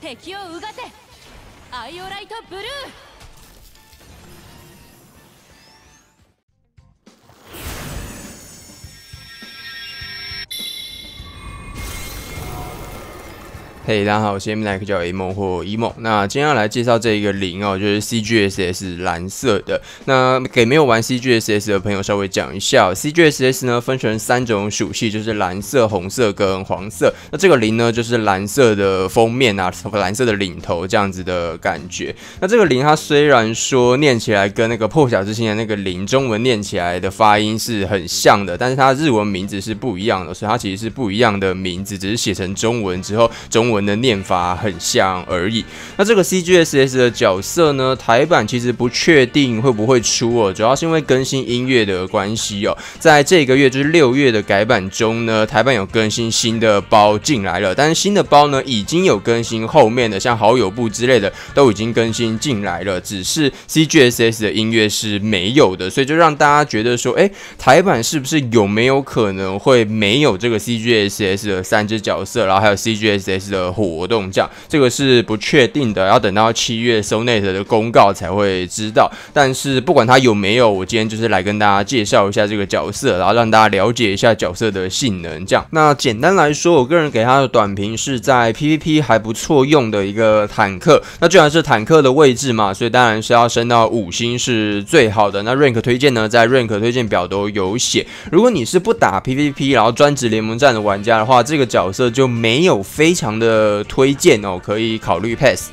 敵をうがてアイオライトブルー嘿，大家好，我是 Mlike，叫或 Em。那今天要来介绍这一个零哦，就是 CGSS 蓝色的。那给没有玩 CGSS 的朋友稍微讲一下，CGSS 呢分成三种属性，就是蓝色、红色跟黄色。那这个零呢，就是蓝色的封面啊，蓝色的领头这样子的感觉。那这个零，它虽然说念起来跟那个《破晓之星》的那个零，中文念起来的发音是很像的，但是它日文名字是不一样的，所以它其实是不一样的名字，只是写成中文之后中文。的念法很像而已。那这个 CGSS 的角色呢？台版其实不确定会不会出哦，主要是因为更新音乐的关系哦。在这个月，就是六月的改版中呢，台版有更新新的包进来了。但是新的包呢，已经有更新后面的，像好友部之类的都已经更新进来了。只是 CGSS 的音乐是没有的，所以就让大家觉得说，哎，台版是不是有没有可能会没有这个 CGSS 的三只角色，然后还有 CGSS 的。活动这样，这个是不确定的，要等到七月 s o n e t 的公告才会知道。但是不管他有没有，我今天就是来跟大家介绍一下这个角色，然后让大家了解一下角色的性能这样。那简单来说，我个人给他的短评是在 PVP 还不错用的一个坦克。那既然是坦克的位置嘛，所以当然是要升到五星是最好的。那 Rank 推荐呢，在 Rank 推荐表都有写。如果你是不打 PVP，然后专职联盟战的玩家的话，这个角色就没有非常的。呃，推荐哦，可以考虑 pass。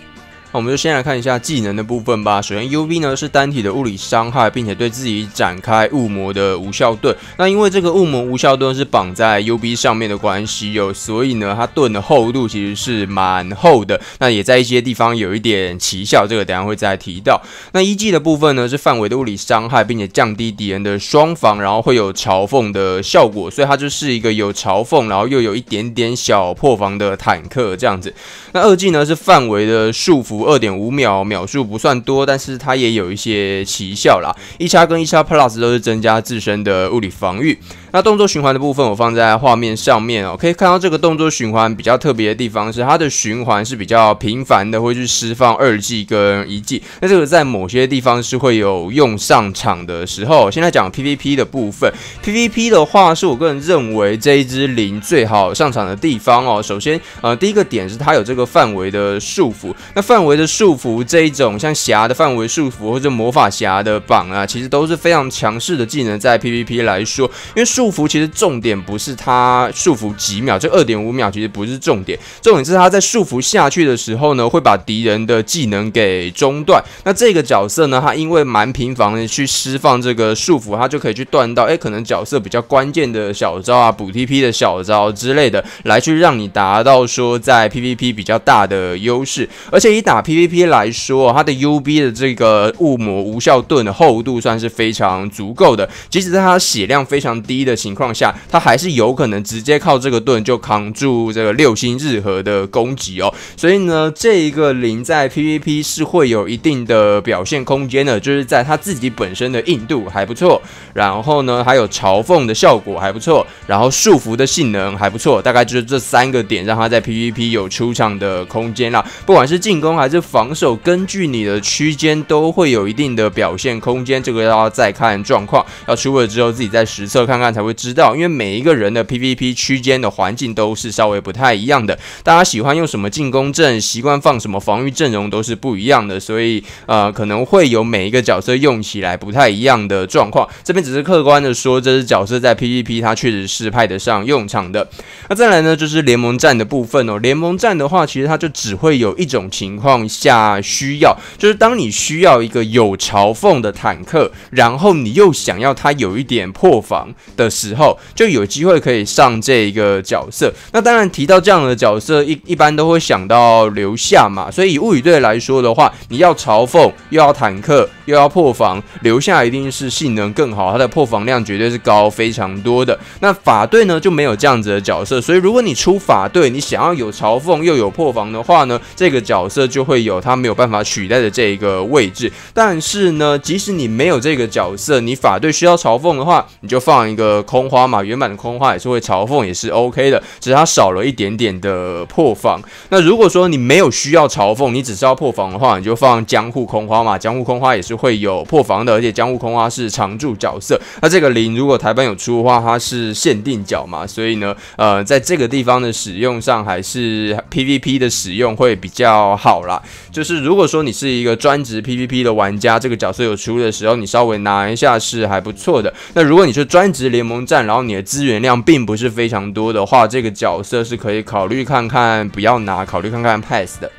那我们就先来看一下技能的部分吧。首先，U v 呢是单体的物理伤害，并且对自己展开雾魔的无效盾。那因为这个雾魔无效盾是绑在 U v 上面的关系哟，所以呢，它盾的厚度其实是蛮厚的。那也在一些地方有一点奇效，这个等下会再提到。那一技的部分呢是范围的物理伤害，并且降低敌人的双防，然后会有嘲讽的效果，所以它就是一个有嘲讽，然后又有一点点小破防的坦克这样子。那二技呢是范围的束缚。二点五秒秒数不算多，但是它也有一些奇效啦。一叉跟一叉 plus 都是增加自身的物理防御。那动作循环的部分，我放在画面上面哦，可以看到这个动作循环比较特别的地方是它的循环是比较频繁的，会去释放二技跟一技。那这个在某些地方是会有用上场的时候。现在讲 PVP 的部分，PVP 的话是我个人认为这一只零最好上场的地方哦。首先，呃，第一个点是它有这个范围的束缚，那范围。或者束缚这一种像侠的范围束缚，或者魔法侠的绑啊，其实都是非常强势的技能。在 PVP 来说，因为束缚其实重点不是它束缚几秒，这二点五秒其实不是重点，重点是它在束缚下去的时候呢，会把敌人的技能给中断。那这个角色呢，他因为蛮频繁的去释放这个束缚，他就可以去断到哎，可能角色比较关键的小招啊，补 TP 的小招之类的，来去让你达到说在 PVP 比较大的优势，而且以打。PVP 来说，它的 UB 的这个雾膜无效盾的厚度算是非常足够的，即使在它血量非常低的情况下，它还是有可能直接靠这个盾就扛住这个六星日和的攻击哦。所以呢，这一个零在 PVP 是会有一定的表现空间的，就是在它自己本身的硬度还不错，然后呢还有嘲讽的效果还不错，然后束缚的性能还不错，大概就是这三个点让它在 PVP 有出场的空间了，不管是进攻还是。防守根据你的区间都会有一定的表现空间，这个要再看状况，要出了之后自己再实测看看才会知道，因为每一个人的 PVP 区间的环境都是稍微不太一样的，大家喜欢用什么进攻阵，习惯放什么防御阵容都是不一样的，所以呃可能会有每一个角色用起来不太一样的状况。这边只是客观的说，这只角色在 PVP 它确实是派得上用场的。那再来呢就是联盟战的部分哦，联盟战的话其实它就只会有一种情况。下需要就是当你需要一个有嘲讽的坦克，然后你又想要它有一点破防的时候，就有机会可以上这一个角色。那当然提到这样的角色，一一般都会想到留下嘛。所以以物语队来说的话，你要嘲讽又要坦克又要破防，留下一定是性能更好，它的破防量绝对是高非常多的。那法队呢就没有这样子的角色，所以如果你出法队，你想要有嘲讽又有破防的话呢，这个角色就。会有他没有办法取代的这一个位置，但是呢，即使你没有这个角色，你法队需要嘲讽的话，你就放一个空花嘛。原版的空花也是会嘲讽，也是 OK 的，只是它少了一点点的破防。那如果说你没有需要嘲讽，你只是要破防的话，你就放江户空花嘛。江户空花也是会有破防的，而且江户空花是常驻角色。那这个零如果台湾有出的话，它是限定角嘛，所以呢，呃，在这个地方的使用上，还是 PVP 的使用会比较好啦。就是如果说你是一个专职 PVP 的玩家，这个角色有出的时候，你稍微拿一下是还不错的。那如果你是专职联盟战，然后你的资源量并不是非常多的话，这个角色是可以考虑看看，不要拿，考虑看看 pass 的。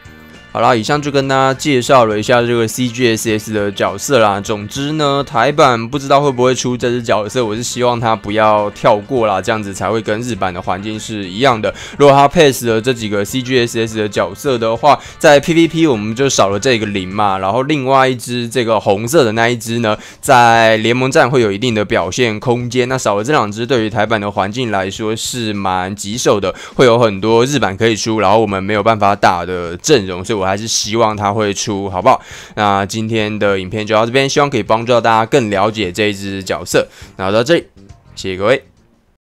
好啦，以上就跟大家介绍了一下这个 CGSS 的角色啦。总之呢，台版不知道会不会出这只角色，我是希望它不要跳过啦，这样子才会跟日版的环境是一样的。如果它 pass 了这几个 CGSS 的角色的话，在 PVP 我们就少了这个零嘛。然后另外一只这个红色的那一只呢，在联盟战会有一定的表现空间。那少了这两只，对于台版的环境来说是蛮棘手的，会有很多日版可以出，然后我们没有办法打的阵容，所以我。我还是希望他会出，好不好？那今天的影片就到这边，希望可以帮助到大家更了解这一只角色。那到这里，谢谢各位。